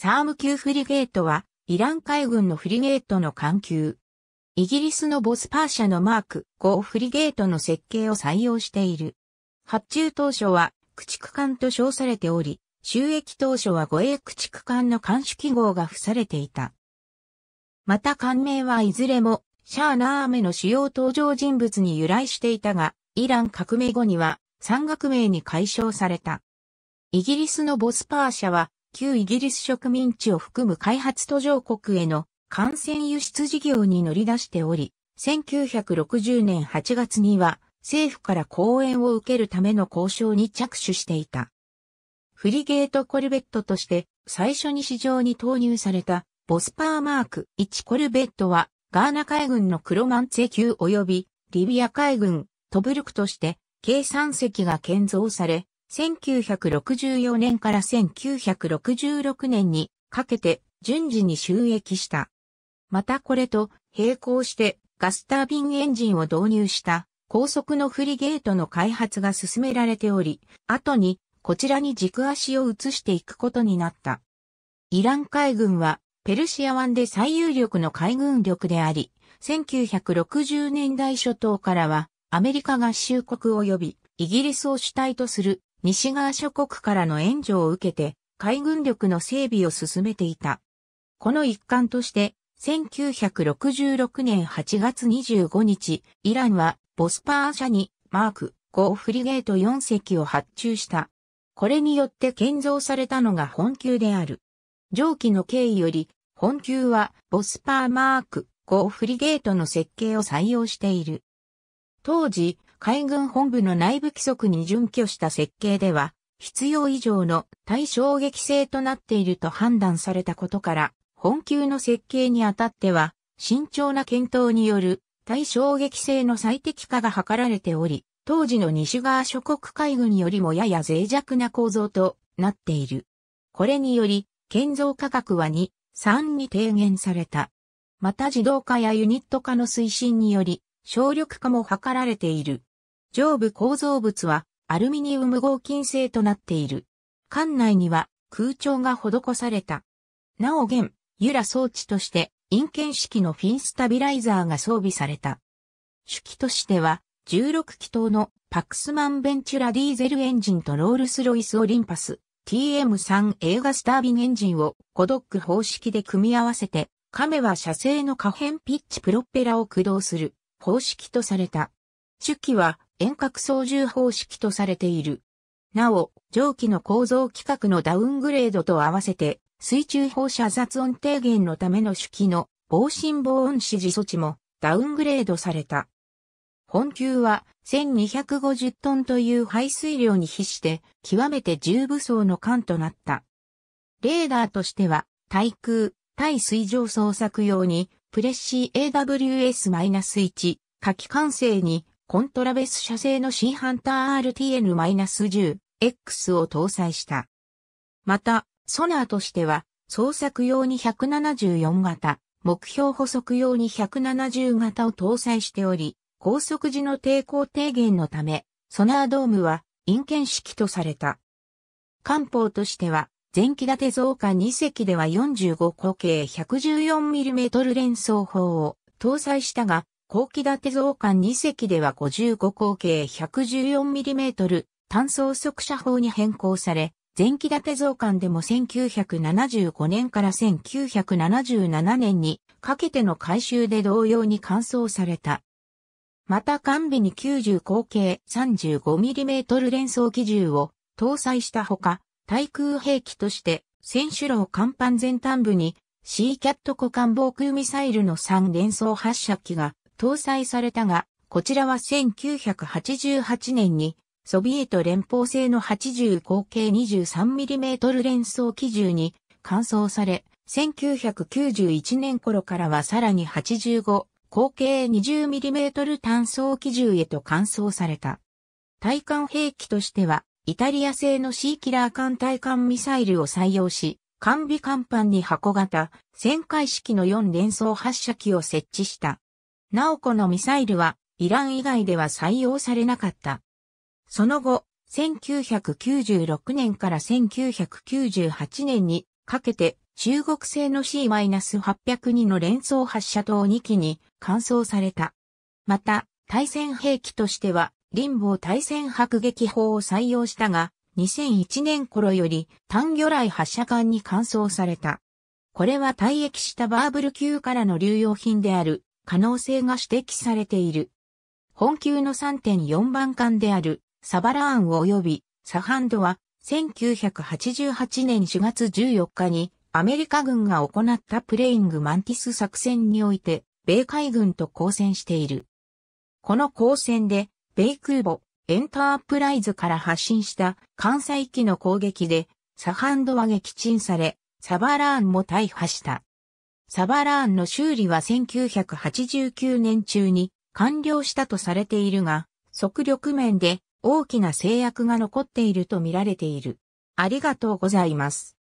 サーム級フリゲートは、イラン海軍のフリゲートの艦級。イギリスのボスパー社のマーク5フリゲートの設計を採用している。発注当初は、駆逐艦と称されており、収益当初は護衛駆逐艦の艦首記号が付されていた。また艦名はいずれも、シャーナーメの主要登場人物に由来していたが、イラン革命後には、山岳名に解消された。イギリスのボスパー社は、旧イギリス植民地を含む開発途上国への感染輸出事業に乗り出しており、1960年8月には政府から講演を受けるための交渉に着手していた。フリゲートコルベットとして最初に市場に投入されたボスパーマーク1コルベットはガーナ海軍のクロマンツェ級及びリビア海軍トブルクとして計算席が建造され1964年から1966年にかけて順次に収益した。またこれと並行してガスタービンエンジンを導入した高速のフリゲートの開発が進められており、後にこちらに軸足を移していくことになった。イラン海軍はペルシア湾で最有力の海軍力であり、1960年代初頭からはアメリカ合衆国及びイギリスを主体とする西側諸国からの援助を受けて海軍力の整備を進めていた。この一環として、1966年8月25日、イランはボスパー社にマーク5フリゲート4隻を発注した。これによって建造されたのが本級である。上記の経緯より、本級はボスパーマーク5フリゲートの設計を採用している。当時、海軍本部の内部規則に準拠した設計では、必要以上の対衝撃性となっていると判断されたことから、本級の設計にあたっては、慎重な検討による対衝撃性の最適化が図られており、当時の西側諸国海軍よりもやや脆弱な構造となっている。これにより、建造価格は2、3に低減された。また自動化やユニット化の推進により、省力化も図られている。上部構造物はアルミニウム合金製となっている。艦内には空調が施された。なお現、ユラ装置として、陰剣式のフィンスタビライザーが装備された。主機としては、16気筒のパクスマンベンチュラディーゼルエンジンとロールスロイスオリンパス TM3 映画スタービンエンジンをコドック方式で組み合わせて、亀は射精の可変ピッチプロペラを駆動する方式とされた。主機は遠隔操縦方式とされている。なお、蒸気の構造規格のダウングレードと合わせて、水中放射雑音低減のための手記の防振防音指示措置もダウングレードされた。本級は1250トンという排水量に比して極めて重武装の艦となった。レーダーとしては対空、対水上捜索用にプレッシー AWS-1 火器管制にコントラベス社製の新ハンター RTN-10X を搭載した。また、ソナーとしては、捜索用に174型、目標補足用に170型を搭載しており、高速時の抵抗低減のため、ソナードームは、陰剣式とされた。艦砲としては、前期立て増加2隻では45口径 114mm 連装砲を搭載したが、後期建て増刊2隻では55口径 114mm 単装速射砲に変更され、前期建て増刊でも1975年から1977年にかけての改修で同様に完走された。また完備に90口径 35mm 連装機銃を搭載したほか、対空兵器として選手楼甲板前端部にシーキャット股間防空ミサイルの3連装発射機が搭載されたが、こちらは1988年にソビエト連邦製の80口径 23mm 連装機銃に換装され、1991年頃からはさらに85口径 20mm 単装機銃へと換装された。対艦兵器としては、イタリア製のシーキラー艦対艦ミサイルを採用し、艦尾艦板に箱型、旋回式の4連装発射機を設置した。ナオコのミサイルはイラン以外では採用されなかった。その後、1996年から1998年にかけて中国製の C-802 の連装発射塔2機に換装された。また、対戦兵器としては、林防対戦迫撃砲を採用したが、2001年頃より単魚雷発射管に換装された。これは退役したバーブル級からの流用品である可能性が指摘されている。本級の3.4番艦であるサバラーン及びサハンドは1988年4月14日にアメリカ軍が行ったプレイングマンティス作戦において米海軍と交戦している。この交戦で米空母エンタープライズから発進した艦載機の攻撃でサハンドは撃沈されサバラーンも大破した。サバラーンの修理は1989年中に完了したとされているが、速力面で大きな制約が残っていると見られている。ありがとうございます。